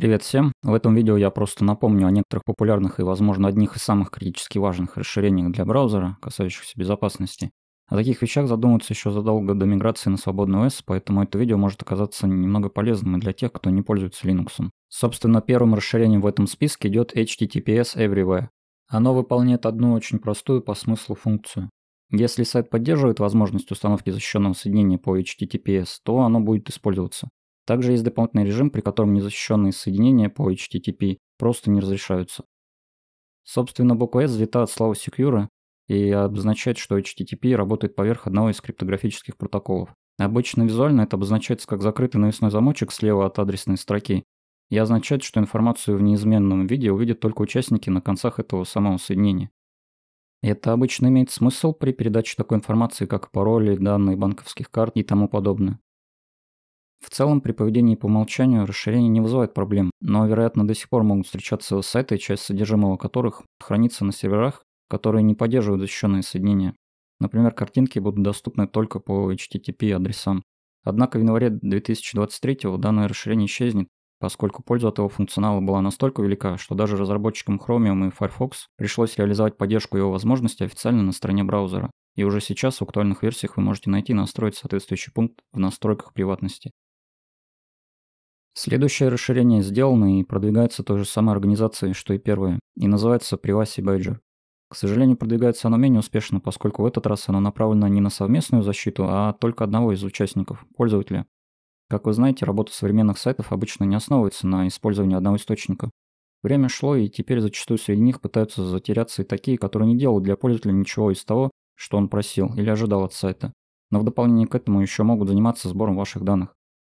Привет всем! В этом видео я просто напомню о некоторых популярных и, возможно, одних из самых критически важных расширениях для браузера, касающихся безопасности. О таких вещах задуматься еще задолго до миграции на свободный OS, поэтому это видео может оказаться немного полезным и для тех, кто не пользуется Linux. Собственно, первым расширением в этом списке идет HTTPS Everywhere. Оно выполняет одну очень простую по смыслу функцию. Если сайт поддерживает возможность установки защищенного соединения по HTTPS, то оно будет использоваться. Также есть дополнительный режим, при котором незащищенные соединения по HTTP просто не разрешаются. Собственно, буква S взята от слова Secure и обозначает, что HTTP работает поверх одного из криптографических протоколов. Обычно визуально это обозначается как закрытый навесной замочек слева от адресной строки и означает, что информацию в неизменном виде увидят только участники на концах этого самого соединения. Это обычно имеет смысл при передаче такой информации, как пароли, данные банковских карт и тому подобное. В целом, при поведении по умолчанию расширение не вызывает проблем, но, вероятно, до сих пор могут встречаться сайты, часть содержимого которых хранится на серверах, которые не поддерживают защищенные соединения. Например, картинки будут доступны только по HTTP адресам. Однако в январе 2023 данное расширение исчезнет, поскольку польза от его функционала была настолько велика, что даже разработчикам Chromium и Firefox пришлось реализовать поддержку его возможностей официально на стороне браузера. И уже сейчас в актуальных версиях вы можете найти настроить соответствующий пункт в настройках приватности. Следующее расширение сделано и продвигается той же самой организацией, что и первое, и называется Privacy Badger. К сожалению, продвигается оно менее успешно, поскольку в этот раз оно направлено не на совместную защиту, а только одного из участников – пользователя. Как вы знаете, работа современных сайтов обычно не основывается на использовании одного источника. Время шло, и теперь зачастую среди них пытаются затеряться и такие, которые не делают для пользователя ничего из того, что он просил или ожидал от сайта. Но в дополнение к этому еще могут заниматься сбором ваших данных.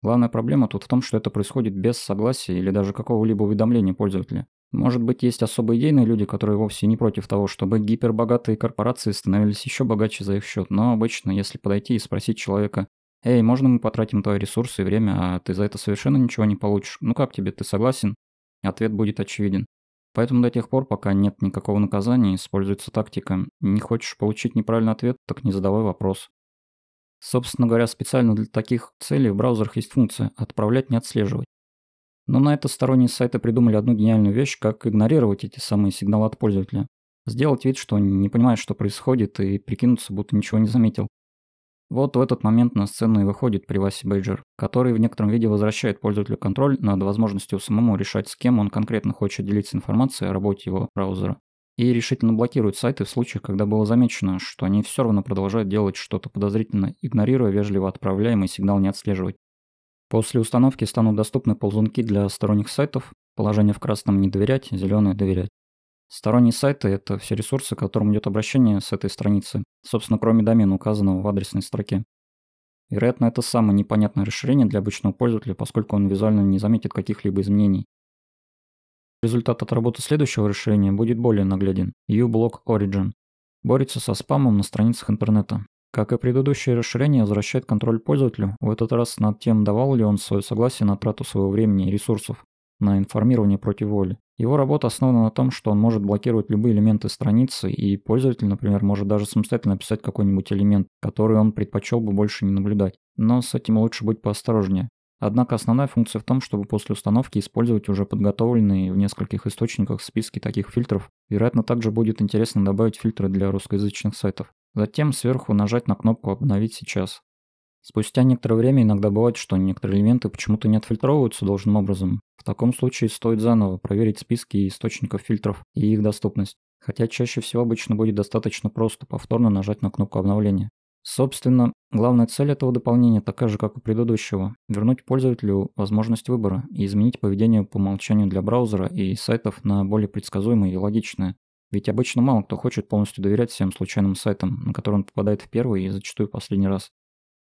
Главная проблема тут в том, что это происходит без согласия или даже какого-либо уведомления пользователя. Может быть, есть особо идейные люди, которые вовсе не против того, чтобы гипербогатые корпорации становились еще богаче за их счет, но обычно, если подойти и спросить человека, «Эй, можно мы потратим твои ресурсы и время, а ты за это совершенно ничего не получишь? Ну как тебе, ты согласен?» Ответ будет очевиден. Поэтому до тех пор, пока нет никакого наказания, используется тактика «не хочешь получить неправильный ответ, так не задавай вопрос». Собственно говоря, специально для таких целей в браузерах есть функция «отправлять, не отслеживать». Но на это сторонние сайты придумали одну гениальную вещь, как игнорировать эти самые сигналы от пользователя. Сделать вид, что не понимает, что происходит, и прикинуться, будто ничего не заметил. Вот в этот момент на сцену и выходит Privacy Badger, который в некотором виде возвращает пользователю контроль над возможностью самому решать, с кем он конкретно хочет делиться информацией о работе его браузера и решительно блокирует сайты в случаях, когда было замечено, что они все равно продолжают делать что-то подозрительно, игнорируя вежливо отправляемый сигнал не отслеживать. После установки станут доступны ползунки для сторонних сайтов, положение в красном «не доверять», зеленое «доверять». Сторонние сайты – это все ресурсы, к которым идет обращение с этой страницы, собственно, кроме домена, указанного в адресной строке. Вероятно, это самое непонятное расширение для обычного пользователя, поскольку он визуально не заметит каких-либо изменений, Результат от работы следующего решения будет более нагляден. uBlock Origin борется со спамом на страницах интернета. Как и предыдущее расширение, возвращает контроль пользователю, в этот раз над тем, давал ли он свое согласие на трату своего времени и ресурсов на информирование против воли. Его работа основана на том, что он может блокировать любые элементы страницы, и пользователь, например, может даже самостоятельно писать какой-нибудь элемент, который он предпочел бы больше не наблюдать. Но с этим лучше быть поосторожнее. Однако основная функция в том, чтобы после установки использовать уже подготовленные в нескольких источниках списки таких фильтров. Вероятно, также будет интересно добавить фильтры для русскоязычных сайтов. Затем сверху нажать на кнопку «Обновить сейчас». Спустя некоторое время иногда бывает, что некоторые элементы почему-то не отфильтровываются должным образом. В таком случае стоит заново проверить списки источников фильтров и их доступность. Хотя чаще всего обычно будет достаточно просто повторно нажать на кнопку обновления. Собственно, главная цель этого дополнения такая же, как и предыдущего – вернуть пользователю возможность выбора и изменить поведение по умолчанию для браузера и сайтов на более предсказуемое и логичное. Ведь обычно мало кто хочет полностью доверять всем случайным сайтам, на которые он попадает в первый и зачастую последний раз.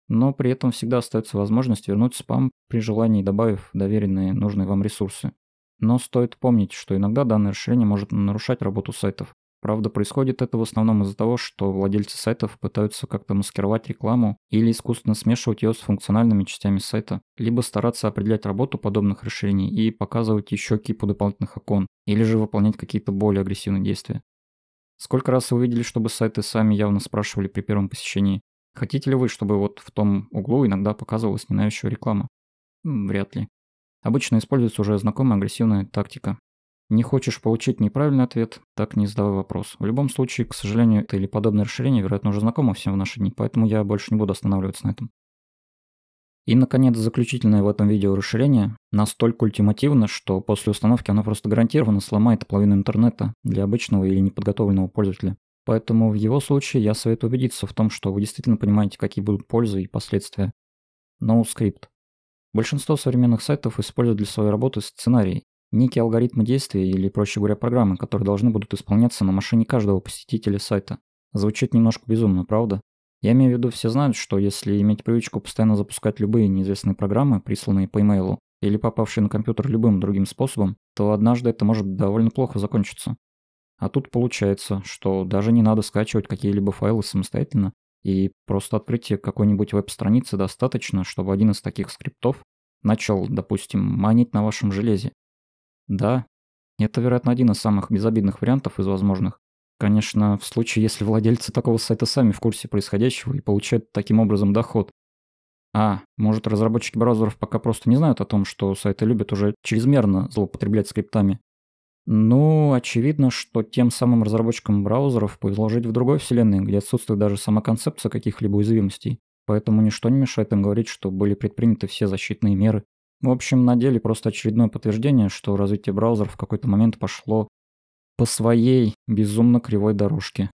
Но при этом всегда остается возможность вернуть спам при желании, добавив доверенные нужные вам ресурсы. Но стоит помнить, что иногда данное решение может нарушать работу сайтов, Правда, происходит это в основном из-за того, что владельцы сайтов пытаются как-то маскировать рекламу или искусственно смешивать ее с функциональными частями сайта, либо стараться определять работу подобных решений и показывать еще кипу дополнительных окон, или же выполнять какие-то более агрессивные действия. Сколько раз вы видели, чтобы сайты сами явно спрашивали при первом посещении, хотите ли вы, чтобы вот в том углу иногда показывалась ненавязчивая реклама? Вряд ли. Обычно используется уже знакомая агрессивная тактика не хочешь получить неправильный ответ, так не задавай вопрос. В любом случае, к сожалению, это или подобное расширение, вероятно, уже знакомо всем в наши дни, поэтому я больше не буду останавливаться на этом. И, наконец, заключительное в этом видео расширение настолько ультимативно, что после установки оно просто гарантированно сломает половину интернета для обычного или неподготовленного пользователя. Поэтому в его случае я советую убедиться в том, что вы действительно понимаете, какие будут пользы и последствия. NoScript. Большинство современных сайтов используют для своей работы сценарий, некие алгоритмы действия или, проще говоря, программы, которые должны будут исполняться на машине каждого посетителя сайта. Звучит немножко безумно, правда? Я имею в виду, все знают, что если иметь привычку постоянно запускать любые неизвестные программы, присланные по имейлу, e или попавшие на компьютер любым другим способом, то однажды это может довольно плохо закончиться. А тут получается, что даже не надо скачивать какие-либо файлы самостоятельно, и просто открытие какой-нибудь веб-страницы достаточно, чтобы один из таких скриптов начал, допустим, манить на вашем железе, да. Это, вероятно, один из самых безобидных вариантов из возможных. Конечно, в случае, если владельцы такого сайта сами в курсе происходящего и получают таким образом доход. А, может, разработчики браузеров пока просто не знают о том, что сайты любят уже чрезмерно злоупотреблять скриптами. Ну, очевидно, что тем самым разработчикам браузеров повезло жить в другой вселенной, где отсутствует даже сама концепция каких-либо уязвимостей. Поэтому ничто не мешает им говорить, что были предприняты все защитные меры, в общем, на деле просто очередное подтверждение, что развитие браузера в какой-то момент пошло по своей безумно кривой дорожке.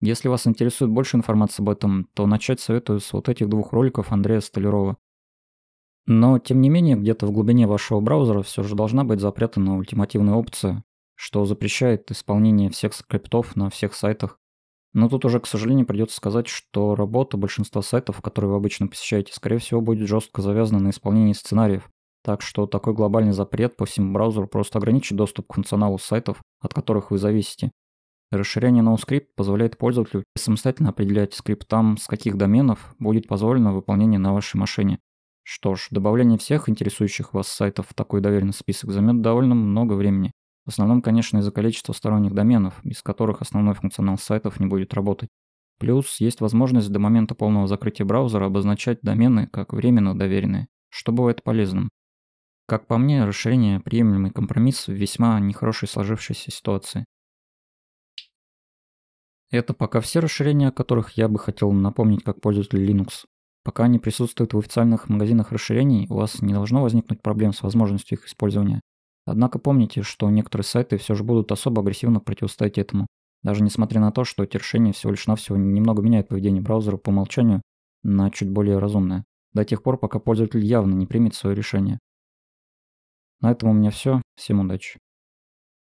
Если вас интересует больше информации об этом, то начать советую с вот этих двух роликов Андрея Столярова. Но, тем не менее, где-то в глубине вашего браузера все же должна быть запрятана ультимативная опция, что запрещает исполнение всех скриптов на всех сайтах, но тут уже, к сожалению, придется сказать, что работа большинства сайтов, которые вы обычно посещаете, скорее всего, будет жестко завязана на исполнении сценариев. Так что такой глобальный запрет по всему браузеру просто ограничит доступ к функционалу сайтов, от которых вы зависите. Расширение NoScript позволяет пользователю самостоятельно определять скриптам, с каких доменов будет позволено выполнение на вашей машине. Что ж, добавление всех интересующих вас сайтов в такой доверенный список займет довольно много времени. В основном, конечно, из-за количества сторонних доменов, без которых основной функционал сайтов не будет работать. Плюс есть возможность до момента полного закрытия браузера обозначать домены как временно доверенные, что бывает полезным. Как по мне, расширение – приемлемый компромисс в весьма нехорошей сложившейся ситуации. Это пока все расширения, о которых я бы хотел напомнить как пользователь Linux. Пока они присутствуют в официальных магазинах расширений, у вас не должно возникнуть проблем с возможностью их использования. Однако помните, что некоторые сайты все же будут особо агрессивно противостоять этому, даже несмотря на то, что эти решения всего лишь навсего немного меняют поведение браузера по умолчанию на чуть более разумное, до тех пор, пока пользователь явно не примет свое решение. На этом у меня все. Всем удачи.